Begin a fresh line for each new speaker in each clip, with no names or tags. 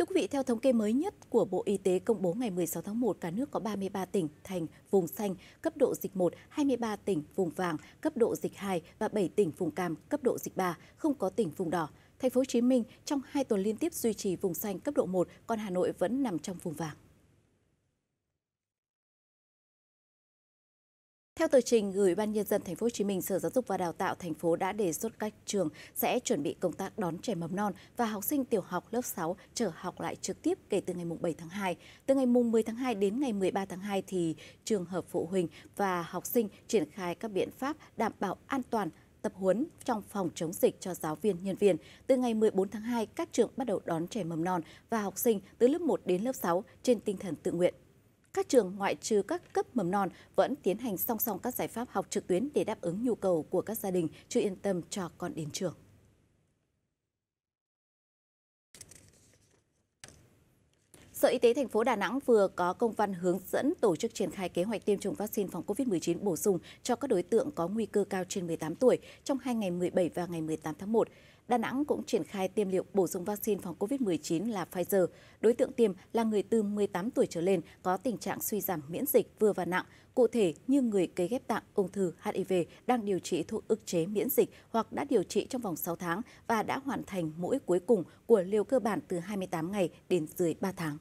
Thưa quý vị, theo thống kê mới nhất của Bộ Y tế công bố ngày 16 tháng 1, cả nước có 33 tỉnh, thành, vùng xanh, cấp độ dịch 1, 23 tỉnh, vùng vàng, cấp độ dịch 2 và 7 tỉnh, vùng cam, cấp độ dịch 3, không có tỉnh, vùng đỏ. Thành phố Hồ Chí Minh trong 2 tuần liên tiếp duy trì vùng xanh cấp độ 1, còn Hà Nội vẫn nằm trong vùng vàng. Theo tờ trình gửi Ban nhân dân thành phố Hồ Chí Minh, Sở Giáo dục và Đào tạo thành phố đã đề xuất các trường sẽ chuẩn bị công tác đón trẻ mầm non và học sinh tiểu học lớp 6 trở học lại trực tiếp kể từ ngày 7 tháng 2. Từ ngày 10 tháng 2 đến ngày 13 tháng 2 thì trường hợp phụ huynh và học sinh triển khai các biện pháp đảm bảo an toàn tập huấn trong phòng chống dịch cho giáo viên, nhân viên. Từ ngày 14 tháng 2, các trường bắt đầu đón trẻ mầm non và học sinh từ lớp 1 đến lớp 6 trên tinh thần tự nguyện các trường ngoại trừ các cấp mầm non vẫn tiến hành song song các giải pháp học trực tuyến để đáp ứng nhu cầu của các gia đình chưa yên tâm cho con đến trường. Sở Y tế thành phố Đà Nẵng vừa có công văn hướng dẫn tổ chức triển khai kế hoạch tiêm chủng vaccine phòng COVID-19 bổ sung cho các đối tượng có nguy cơ cao trên 18 tuổi trong hai ngày 17 và ngày 18 tháng 1. Đà Nẵng cũng triển khai tiêm liệu bổ sung vaccine phòng COVID-19 là Pfizer. Đối tượng tiêm là người từ 18 tuổi trở lên có tình trạng suy giảm miễn dịch vừa và nặng, cụ thể như người cấy ghép tạng, ung thư, HIV đang điều trị thuốc ức chế miễn dịch hoặc đã điều trị trong vòng 6 tháng và đã hoàn thành mũi cuối cùng của liều cơ bản từ 28 ngày đến dưới 3 tháng.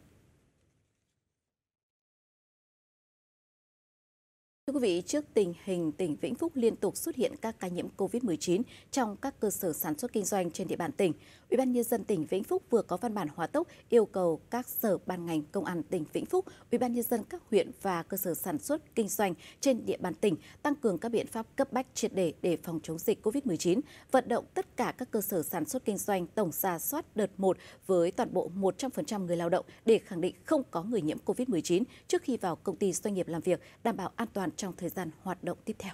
Thưa quý vị, trước tình hình tỉnh Vĩnh Phúc liên tục xuất hiện các ca nhiễm COVID-19 trong các cơ sở sản xuất kinh doanh trên địa bàn tỉnh, Ủy ban nhân dân tỉnh Vĩnh Phúc vừa có văn bản hóa tốc yêu cầu các sở ban ngành công an tỉnh Vĩnh Phúc, Ủy ban nhân dân các huyện và cơ sở sản xuất kinh doanh trên địa bàn tỉnh tăng cường các biện pháp cấp bách triệt để để phòng chống dịch COVID-19, vận động tất cả các cơ sở sản xuất kinh doanh tổng ra soát đợt 1 với toàn bộ 100% người lao động để khẳng định không có người nhiễm COVID-19 trước khi vào công ty doanh nghiệp làm việc, đảm bảo an toàn trong thời gian hoạt động tiếp theo.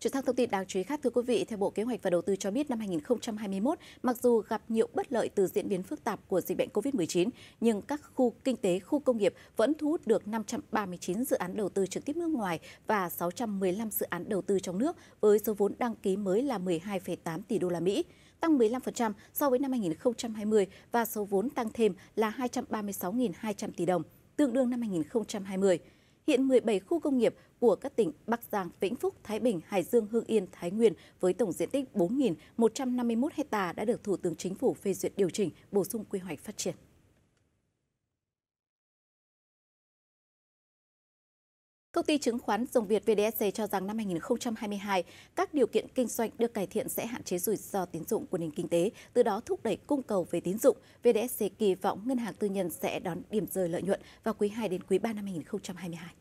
Chuyển sang thông tin đáng chú ý khác thưa quý vị, theo Bộ Kế hoạch và Đầu tư cho biết năm 2021, mặc dù gặp nhiều bất lợi từ diễn biến phức tạp của dịch bệnh COVID-19, nhưng các khu kinh tế, khu công nghiệp vẫn thu hút được 539 dự án đầu tư trực tiếp nước ngoài và 615 dự án đầu tư trong nước với số vốn đăng ký mới là 12,8 tỷ đô la Mỹ tăng 15% so với năm 2020 và số vốn tăng thêm là 236.200 tỷ đồng, tương đương năm 2020 hiện 17 khu công nghiệp của các tỉnh Bắc Giang, Vĩnh Phúc, Thái Bình, Hải Dương, Hương Yên, Thái Nguyên với tổng diện tích 4.151 ha đã được Thủ tướng Chính phủ phê duyệt điều chỉnh bổ sung quy hoạch phát triển. Công ty chứng khoán Dòng Việt VDSC cho rằng năm 2022, các điều kiện kinh doanh được cải thiện sẽ hạn chế rủi ro tín dụng của nền kinh tế, từ đó thúc đẩy cung cầu về tín dụng. VDSC kỳ vọng ngân hàng tư nhân sẽ đón điểm rơi lợi nhuận vào quý 2 đến quý 3 năm 2022.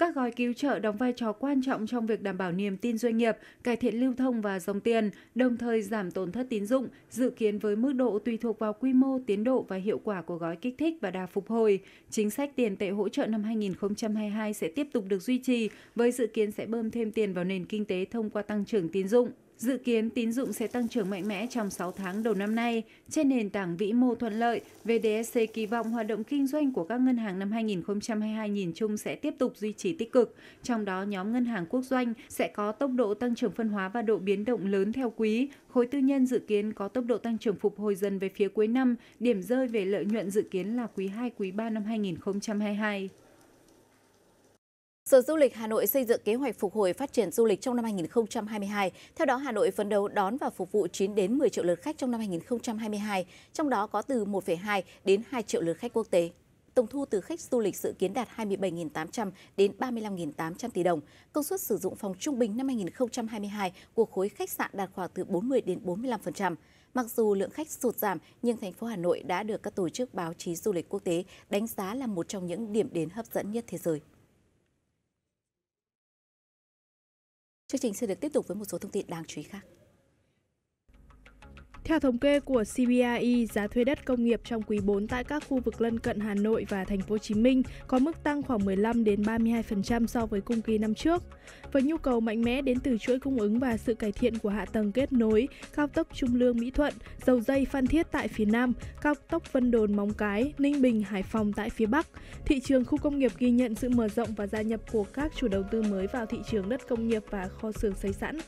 Các gói cứu trợ đóng vai trò quan trọng trong việc đảm bảo niềm tin doanh nghiệp, cải thiện lưu thông và dòng tiền, đồng thời giảm tổn thất tín dụng, dự kiến với mức độ tùy thuộc vào quy mô, tiến độ và hiệu quả của gói kích thích và đà phục hồi. Chính sách tiền tệ hỗ trợ năm 2022 sẽ tiếp tục được duy trì với dự kiến sẽ bơm thêm tiền vào nền kinh tế thông qua tăng trưởng tín dụng. Dự kiến tín dụng sẽ tăng trưởng mạnh mẽ trong 6 tháng đầu năm nay trên nền tảng vĩ mô thuận lợi. VDSC kỳ vọng hoạt động kinh doanh của các ngân hàng năm 2022 nhìn chung sẽ tiếp tục duy trì tích cực, trong đó nhóm ngân hàng quốc doanh sẽ có tốc độ tăng trưởng phân hóa và độ biến động lớn theo quý. Khối tư nhân dự kiến có tốc độ tăng trưởng phục hồi dần về phía cuối năm, điểm rơi về lợi nhuận dự kiến là quý 2 quý 3 năm 2022. Sở Du lịch Hà Nội xây
dựng kế hoạch phục hồi phát triển du lịch trong năm 2022. Theo đó, Hà Nội phấn đấu đón và phục vụ 9 đến 10 triệu lượt khách trong năm 2022, trong đó có từ 1,2 đến 2 triệu lượt khách quốc tế. Tổng thu từ khách du lịch dự kiến đạt 27.800 đến 35.800 tỷ đồng. Công suất sử dụng phòng trung bình năm 2022 của khối khách sạn đạt khoảng từ 40 đến 45%. Mặc dù lượng khách sụt giảm, nhưng thành phố Hà Nội đã được các tổ chức báo chí du lịch quốc tế đánh giá là một trong những điểm đến hấp dẫn nhất thế giới. Chương trình sẽ được tiếp tục với một số thông tin đáng chú ý khác.
Theo thống kê của CBRE, giá thuê đất công nghiệp trong quý 4 tại các khu vực lân cận Hà Nội và thành phố Hồ Chí Minh có mức tăng khoảng 15 đến 32% so với cùng kỳ năm trước. Với nhu cầu mạnh mẽ đến từ chuỗi cung ứng và sự cải thiện của hạ tầng kết nối, cao tốc Trung Lương Mỹ Thuận, dầu dây Phan Thiết tại phía Nam, cao tốc Vân Đồn Móng Cái, Ninh Bình Hải Phòng tại phía Bắc, thị trường khu công nghiệp ghi nhận sự mở rộng và gia nhập của các chủ đầu tư mới vào thị trường đất công nghiệp và kho xưởng xây sẵn.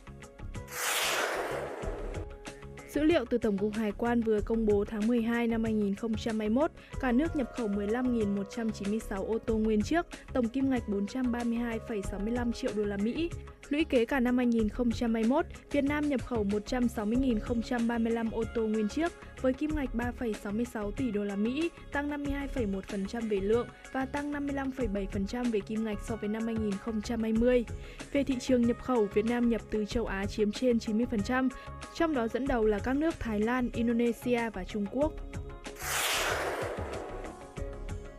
Dữ liệu từ Tổng cục Hải quan vừa công bố tháng 12 năm 2021, cả nước nhập khẩu 15.196 ô tô nguyên chiếc, tổng kim ngạch 432,65 triệu đô la Mỹ. Lũy kế cả năm 2021, Việt Nam nhập khẩu 160.035 ô tô nguyên chiếc, với kim ngạch 3,66 tỷ đô la Mỹ, tăng 52,1% về lượng và tăng 55,7% về kim ngạch so với năm 2020. Về thị trường nhập khẩu, Việt Nam nhập từ châu Á chiếm trên 90%, trong đó dẫn đầu là các nước Thái Lan, Indonesia và Trung Quốc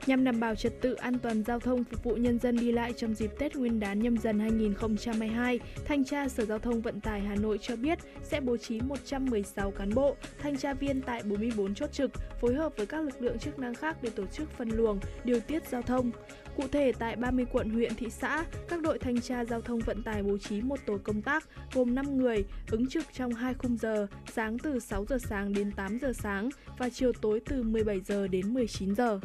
nhằm đảm bảo trật tự an toàn giao thông phục vụ nhân dân đi lại trong dịp Tết Nguyên đán nhâm dần 2022, Thanh tra Sở Giao thông Vận tải Hà Nội cho biết sẽ bố trí 116 cán bộ, thanh tra viên tại 44 chốt trực, phối hợp với các lực lượng chức năng khác để tổ chức phân luồng, điều tiết giao thông. Cụ thể, tại 30 quận, huyện, thị xã, các đội thanh tra giao thông vận tải bố trí một tổ công tác gồm 5 người, ứng trực trong 2 khung giờ, sáng từ 6 giờ sáng đến 8 giờ sáng và chiều tối từ 17 giờ đến 19 giờ.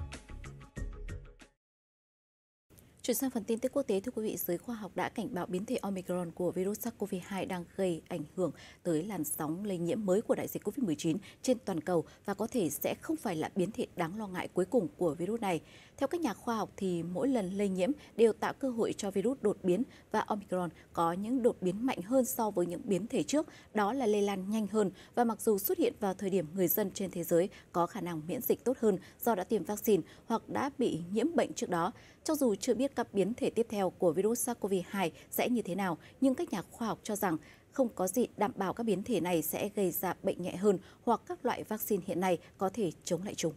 Chuyển sang phần tin tức quốc tế, thưa quý vị, giới khoa học đã cảnh báo biến thể Omicron của virus SARS-CoV-2 đang gây ảnh hưởng tới làn sóng lây nhiễm mới của đại dịch COVID-19 trên toàn cầu và có thể sẽ không phải là biến thể đáng lo ngại cuối cùng của virus này. Theo các nhà khoa học thì mỗi lần lây nhiễm đều tạo cơ hội cho virus đột biến và Omicron có những đột biến mạnh hơn so với những biến thể trước, đó là lây lan nhanh hơn và mặc dù xuất hiện vào thời điểm người dân trên thế giới có khả năng miễn dịch tốt hơn do đã tiêm vaccine hoặc đã bị nhiễm bệnh trước đó. Cho dù chưa biết các biến thể tiếp theo của virus SARS-CoV-2 sẽ như thế nào, nhưng các nhà khoa học cho rằng không có gì đảm bảo các biến thể này sẽ gây ra bệnh nhẹ hơn hoặc các loại vaccine hiện nay có thể chống lại chúng.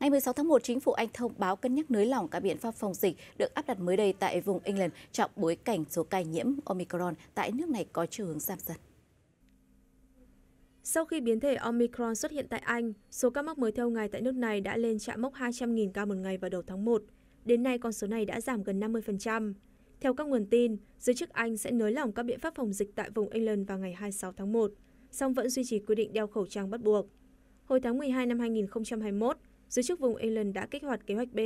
Ngày 16 tháng 1, chính phủ Anh thông báo cân nhắc nới lỏng các biện pháp phòng dịch được áp đặt mới đây tại vùng England trong bối cảnh số ca nhiễm Omicron tại nước này có chiều hướng giảm dần.
Sau khi biến thể Omicron xuất hiện tại Anh, số ca mắc mới theo ngày tại nước này đã lên chạm mốc 200.000 ca một ngày vào đầu tháng 1. Đến nay, con số này đã giảm gần 50%. Theo các nguồn tin, giới chức Anh sẽ nới lỏng các biện pháp phòng dịch tại vùng England vào ngày 26 tháng 1, song vẫn duy trì quy định đeo khẩu trang bắt buộc. Hồi tháng 12 năm 2021, giới chức vùng England đã kích hoạt kế hoạch B,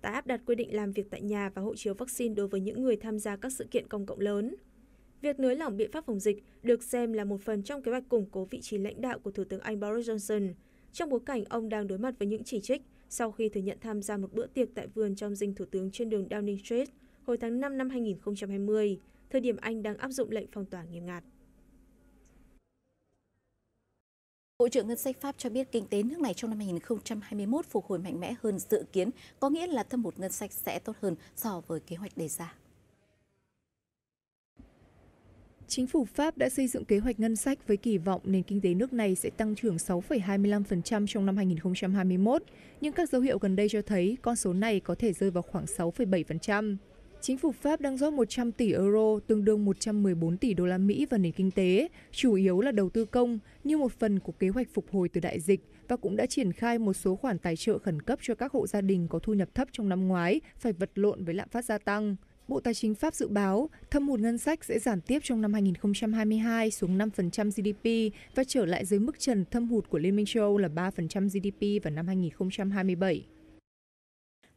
tái áp đặt quy định làm việc tại nhà và hộ chiếu vaccine đối với những người tham gia các sự kiện công cộng lớn. Việc nới lỏng biện pháp phòng dịch được xem là một phần trong kế hoạch củng cố vị trí lãnh đạo của Thủ tướng Anh Boris Johnson, trong bối cảnh ông đang đối mặt với những chỉ trích sau khi thừa nhận tham gia một bữa tiệc tại vườn trong dinh Thủ tướng trên đường Downing Street hồi tháng 5 năm 2020, thời điểm Anh đang áp dụng lệnh phong tỏa nghiêm ngặt.
Bộ trưởng Ngân sách Pháp cho biết kinh tế nước này trong năm 2021 phục hồi mạnh mẽ hơn dự kiến, có nghĩa là thâm hụt ngân sách sẽ tốt hơn so với kế hoạch đề ra. Chính phủ Pháp đã xây dựng kế hoạch ngân sách
với kỳ vọng nền kinh tế nước này sẽ tăng trưởng 6,25% trong năm 2021, nhưng các dấu hiệu gần đây cho thấy con số này có thể rơi vào khoảng 6,7%. Chính phủ Pháp đang rót 100 tỷ euro, tương đương 114 tỷ đô la Mỹ vào nền kinh tế, chủ yếu là đầu tư công, như một phần của kế hoạch phục hồi từ đại dịch và cũng đã triển khai một số khoản tài trợ khẩn cấp cho các hộ gia đình có thu nhập thấp trong năm ngoái phải vật lộn với lạm phát gia tăng. Bộ Tài chính Pháp dự báo thâm hụt ngân sách sẽ giảm tiếp trong năm 2022 xuống 5% GDP và trở lại dưới mức trần thâm hụt của Liên minh châu Âu là 3% GDP vào năm 2027.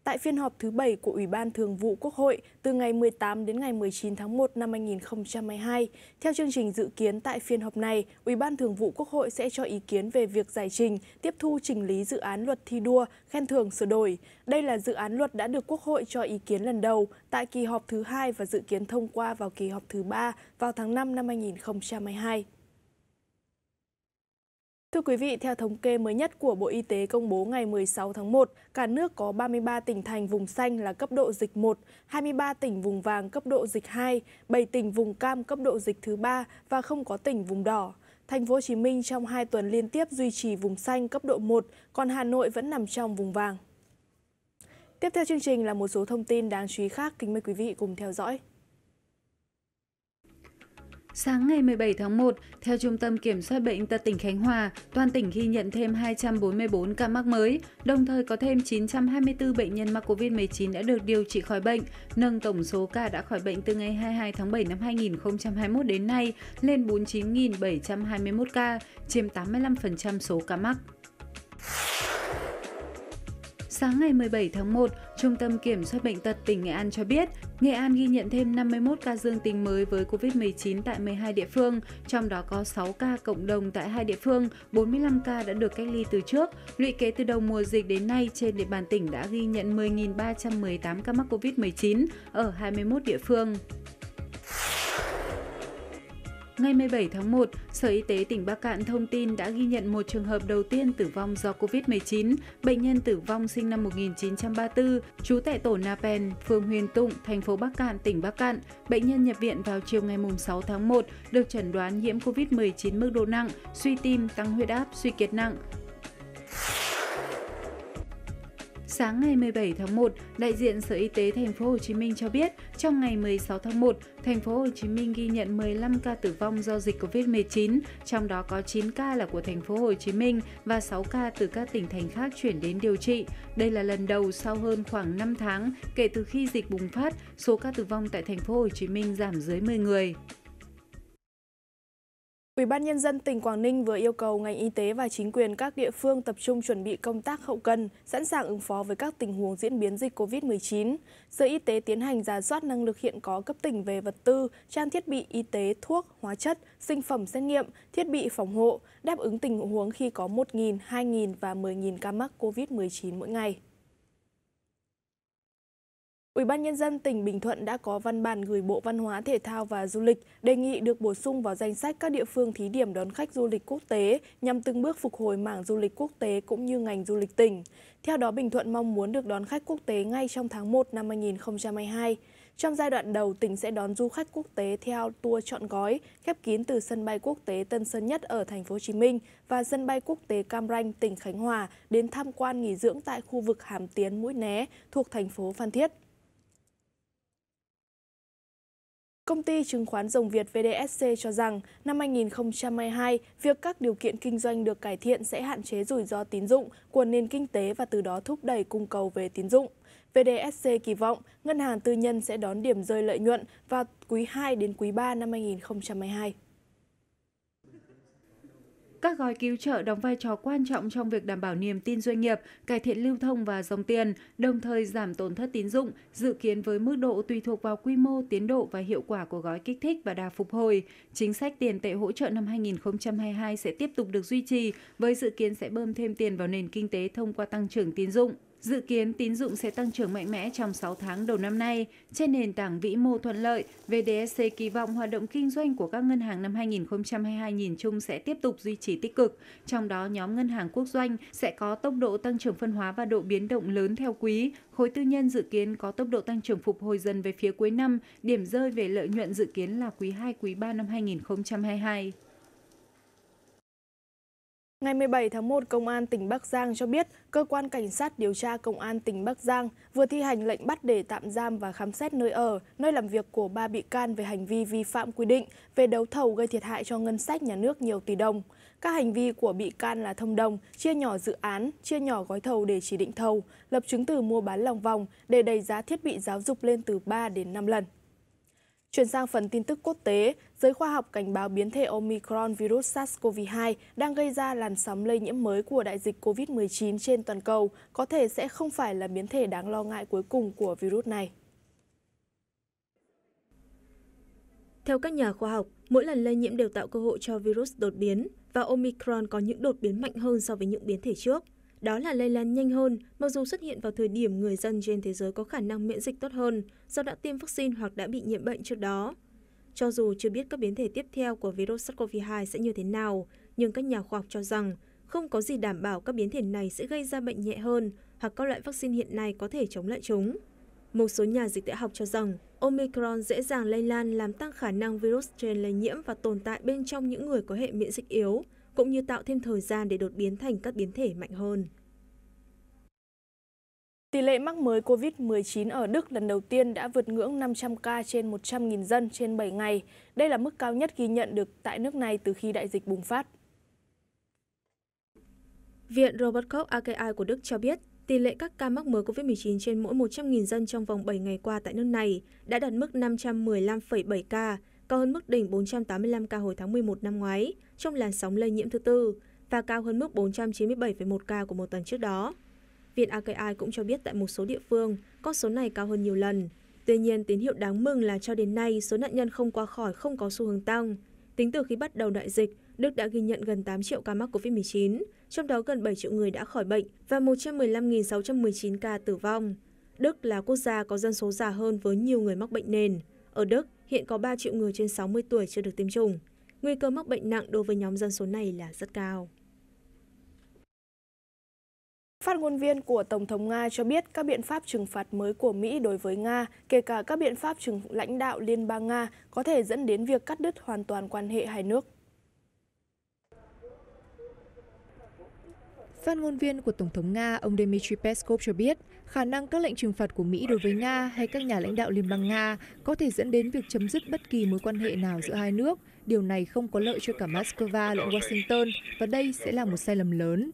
Tại phiên họp thứ 7 của Ủy ban Thường vụ Quốc hội từ ngày 18 đến ngày 19 tháng 1 năm 2022, theo chương trình dự kiến tại phiên họp này, Ủy ban Thường vụ Quốc hội sẽ cho ý kiến về việc giải trình, tiếp thu trình lý dự án luật thi đua, khen thưởng sửa đổi. Đây là dự án luật đã được Quốc hội cho ý kiến lần đầu tại kỳ họp thứ hai và dự kiến thông qua vào kỳ họp thứ ba vào tháng 5 năm 2022. Thưa quý vị, theo thống kê mới nhất của Bộ Y tế công bố ngày 16 tháng 1, cả nước có 33 tỉnh thành vùng xanh là cấp độ dịch 1, 23 tỉnh vùng vàng cấp độ dịch 2, 7 tỉnh vùng cam cấp độ dịch thứ 3 và không có tỉnh vùng đỏ. Thành phố Hồ Chí Minh trong 2 tuần liên tiếp duy trì vùng xanh cấp độ 1, còn Hà Nội vẫn nằm trong vùng vàng. Tiếp theo chương trình là một số thông tin đáng chú ý khác, kính mời quý vị cùng theo
dõi. Sáng ngày 17 tháng 1, theo Trung tâm Kiểm soát Bệnh tật tỉnh Khánh Hòa, toàn tỉnh ghi nhận thêm 244 ca mắc mới, đồng thời có thêm 924 bệnh nhân mắc COVID-19 đã được điều trị khỏi bệnh, nâng tổng số ca đã khỏi bệnh từ ngày 22 tháng 7 năm 2021 đến nay lên 49.721 ca, chiếm 85% số ca mắc. Sáng ngày 17 tháng 1, Trung tâm Kiểm soát Bệnh tật tỉnh Nghệ An cho biết, Nghệ An ghi nhận thêm 51 ca dương tính mới với COVID-19 tại 12 địa phương, trong đó có 6 ca cộng đồng tại hai địa phương, 45 ca đã được cách ly từ trước. Lũy kế từ đầu mùa dịch đến nay, trên địa bàn tỉnh đã ghi nhận 10.318 ca mắc COVID-19 ở 21 địa phương. Ngày 17 tháng 1, Sở Y tế tỉnh Bắc Cạn thông tin đã ghi nhận một trường hợp đầu tiên tử vong do COVID-19. Bệnh nhân tử vong sinh năm 1934, trú tại tổ Na Pen, phường Huyền Tụng, thành phố Bắc Cạn, tỉnh Bắc Cạn. Bệnh nhân nhập viện vào chiều ngày 6 tháng 1, được chẩn đoán nhiễm COVID-19 mức độ nặng, suy tim, tăng huyết áp, suy kiệt nặng. Sáng ngày 17 tháng 1, đại diện Sở Y tế thành phố Hồ Chí Minh cho biết, trong ngày 16 tháng 1, thành phố Hồ Chí Minh ghi nhận 15 ca tử vong do dịch COVID-19, trong đó có 9 ca là của thành phố Hồ Chí Minh và 6 ca từ các tỉnh thành khác chuyển đến điều trị. Đây là lần đầu sau hơn khoảng 5 tháng kể từ khi dịch bùng phát, số ca tử vong tại thành phố Hồ Chí Minh giảm dưới 10 người. Ủy ban Nhân
dân tỉnh Quảng Ninh vừa yêu cầu ngành y tế và chính quyền các địa phương tập trung chuẩn bị công tác hậu cần, sẵn sàng ứng phó với các tình huống diễn biến dịch COVID-19. Sở Y tế tiến hành giả soát năng lực hiện có cấp tỉnh về vật tư, trang thiết bị y tế, thuốc, hóa chất, sinh phẩm xét nghiệm, thiết bị phòng hộ, đáp ứng tình huống khi có 1.000, 2.000 và 10.000 ca mắc COVID-19 mỗi ngày. Ủy ban nhân dân tỉnh Bình Thuận đã có văn bản gửi Bộ Văn hóa, Thể thao và Du lịch đề nghị được bổ sung vào danh sách các địa phương thí điểm đón khách du lịch quốc tế nhằm từng bước phục hồi mảng du lịch quốc tế cũng như ngành du lịch tỉnh. Theo đó, Bình Thuận mong muốn được đón khách quốc tế ngay trong tháng 1 năm 2022. Trong giai đoạn đầu, tỉnh sẽ đón du khách quốc tế theo tour chọn gói, khép kín từ sân bay quốc tế Tân Sơn Nhất ở thành phố Hồ Chí Minh và sân bay quốc tế Cam Ranh, tỉnh Khánh Hòa đến tham quan nghỉ dưỡng tại khu vực Hàm Tiến, Mũi Né thuộc thành phố Phan Thiết. Công ty chứng khoán Rồng Việt VDSC cho rằng năm 2022, việc các điều kiện kinh doanh được cải thiện sẽ hạn chế rủi ro tín dụng của nền kinh tế và từ đó thúc đẩy cung cầu về tín dụng. VDSC kỳ vọng ngân hàng tư nhân sẽ đón điểm rơi lợi nhuận vào quý 2 đến quý 3 năm 2022.
Các gói cứu trợ đóng vai trò quan trọng trong việc đảm bảo niềm tin doanh nghiệp, cải thiện lưu thông và dòng tiền, đồng thời giảm tổn thất tín dụng, dự kiến với mức độ tùy thuộc vào quy mô, tiến độ và hiệu quả của gói kích thích và đà phục hồi. Chính sách tiền tệ hỗ trợ năm 2022 sẽ tiếp tục được duy trì với dự kiến sẽ bơm thêm tiền vào nền kinh tế thông qua tăng trưởng tín dụng. Dự kiến tín dụng sẽ tăng trưởng mạnh mẽ trong 6 tháng đầu năm nay trên nền tảng vĩ mô thuận lợi. VDSC kỳ vọng hoạt động kinh doanh của các ngân hàng năm 2022 nhìn chung sẽ tiếp tục duy trì tích cực, trong đó nhóm ngân hàng quốc doanh sẽ có tốc độ tăng trưởng phân hóa và độ biến động lớn theo quý. Khối tư nhân dự kiến có tốc độ tăng trưởng phục hồi dần về phía cuối năm, điểm rơi về lợi nhuận dự kiến là quý 2 quý 3 năm 2022. Ngày 17 tháng 1, Công an tỉnh Bắc Giang cho biết, Cơ quan Cảnh
sát điều tra Công an tỉnh Bắc Giang vừa thi hành lệnh bắt để tạm giam và khám xét nơi ở, nơi làm việc của ba bị can về hành vi vi phạm quy định về đấu thầu gây thiệt hại cho ngân sách nhà nước nhiều tỷ đồng. Các hành vi của bị can là thông đồng, chia nhỏ dự án, chia nhỏ gói thầu để chỉ định thầu, lập chứng từ mua bán lòng vòng để đẩy giá thiết bị giáo dục lên từ 3 đến 5 lần. Chuyển sang phần tin tức quốc tế, giới khoa học cảnh báo biến thể Omicron virus SARS-CoV-2 đang gây ra làn sóng lây nhiễm mới của đại dịch COVID-19 trên toàn cầu, có thể sẽ không phải là biến thể đáng lo ngại cuối cùng của virus này.
Theo các nhà khoa học, mỗi lần lây nhiễm đều tạo cơ hội cho virus đột biến và Omicron có những đột biến mạnh hơn so với những biến thể trước. Đó là lây lan nhanh hơn, mặc dù xuất hiện vào thời điểm người dân trên thế giới có khả năng miễn dịch tốt hơn do đã tiêm vaccine hoặc đã bị nhiễm bệnh trước đó. Cho dù chưa biết các biến thể tiếp theo của virus SARS-CoV-2 sẽ như thế nào, nhưng các nhà khoa học cho rằng không có gì đảm bảo các biến thể này sẽ gây ra bệnh nhẹ hơn hoặc các loại vaccine hiện nay có thể chống lại chúng. Một số nhà dịch tễ học cho rằng Omicron dễ dàng lây lan làm tăng khả năng virus trên lây nhiễm và tồn tại bên trong những người có hệ miễn dịch yếu, cũng như tạo thêm thời gian để đột biến thành các biến thể mạnh hơn.
Tỷ lệ mắc mới COVID-19 ở Đức lần đầu tiên đã vượt ngưỡng 500 ca trên 100.000 dân trên 7 ngày. Đây là mức cao nhất ghi nhận được tại nước này từ khi đại dịch bùng
phát. Viện Robert Koch AKI của Đức cho biết, tỷ lệ các ca mắc mới COVID-19 trên mỗi 100.000 dân trong vòng 7 ngày qua tại nước này đã đạt mức 515,7 ca, cao hơn mức đỉnh 485 ca hồi tháng 11 năm ngoái trong làn sóng lây nhiễm thứ tư và cao hơn mức 497,1 ca của một tuần trước đó. Viện AKI cũng cho biết tại một số địa phương, con số này cao hơn nhiều lần. Tuy nhiên, tín hiệu đáng mừng là cho đến nay, số nạn nhân không qua khỏi không có xu hướng tăng. Tính từ khi bắt đầu đại dịch, Đức đã ghi nhận gần 8 triệu ca mắc COVID-19, trong đó gần 7 triệu người đã khỏi bệnh và 115.619 ca tử vong. Đức là quốc gia có dân số già hơn với nhiều người mắc bệnh nền. Ở Đức, hiện có 3 triệu người trên 60 tuổi chưa được tiêm chủng. Nguy cơ mắc bệnh nặng đối với nhóm dân số này là rất cao. Phát ngôn viên của
Tổng thống Nga cho biết các biện pháp trừng phạt mới của Mỹ đối với Nga, kể cả các biện pháp trừng lãnh đạo Liên bang Nga, có thể dẫn đến việc cắt đứt hoàn toàn quan hệ hai nước.
Phát ngôn viên của Tổng thống Nga ông Dmitry Peskov cho biết, khả năng các lệnh trừng phạt của Mỹ đối với Nga hay các nhà lãnh đạo Liên bang Nga có thể dẫn đến việc chấm dứt bất kỳ mối quan hệ nào giữa hai nước. Điều này không có lợi cho cả Moscow lẫn Washington và đây sẽ là một sai lầm lớn.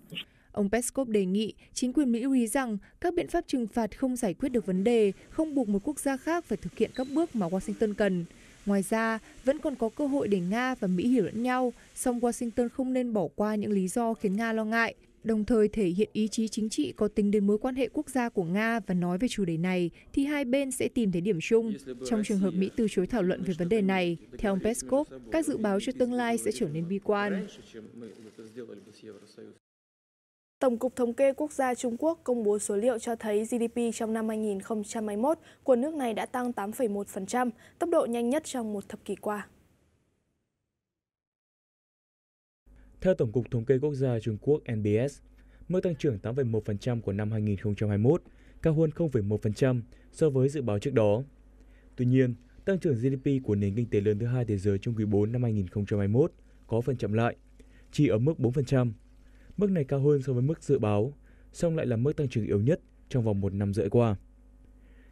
Ông Peskov đề nghị chính quyền Mỹ lưu ý rằng các biện pháp trừng phạt không giải quyết được vấn đề, không buộc một quốc gia khác phải thực hiện các bước mà Washington cần. Ngoài ra, vẫn còn có cơ hội để Nga và Mỹ hiểu lẫn nhau, song Washington không nên bỏ qua những lý do khiến Nga lo ngại đồng thời thể hiện ý chí chính trị có tính đến mối quan hệ quốc gia của Nga và nói về chủ đề này, thì hai bên sẽ tìm thấy điểm chung. Trong trường hợp Mỹ từ chối thảo luận về vấn đề này, theo ông Peskov, các dự báo cho tương lai sẽ trở nên bi quan. Tổng cục Thống kê Quốc gia Trung Quốc công
bố số liệu cho thấy GDP trong năm 2021 của nước này đã tăng 8,1%, tốc độ nhanh nhất trong một thập kỷ qua.
Theo Tổng cục Thống kê Quốc gia Trung Quốc NBS, mức tăng trưởng 8,1% của năm 2021 cao hơn 0,1% so với dự báo trước đó. Tuy nhiên, tăng trưởng GDP của nền kinh tế lớn thứ hai thế giới trong quý 4 năm 2021 có phần chậm lại, chỉ ở mức 4%. Mức này cao hơn so với mức dự báo, song lại là mức tăng trưởng yếu nhất trong vòng một năm rưỡi qua.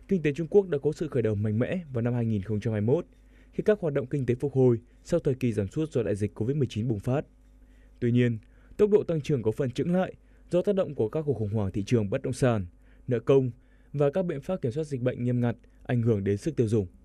Kinh tế Trung Quốc đã có sự khởi đầu mạnh mẽ vào năm 2021 khi các hoạt động kinh tế phục hồi sau thời kỳ giảm sút do đại dịch COVID-19 bùng phát. Tuy nhiên, tốc độ tăng trưởng có phần chững lại do tác động của các cuộc khủng hoảng thị trường bất động sản, nợ công và các biện pháp kiểm soát dịch bệnh nghiêm ngặt ảnh hưởng đến sức tiêu dùng.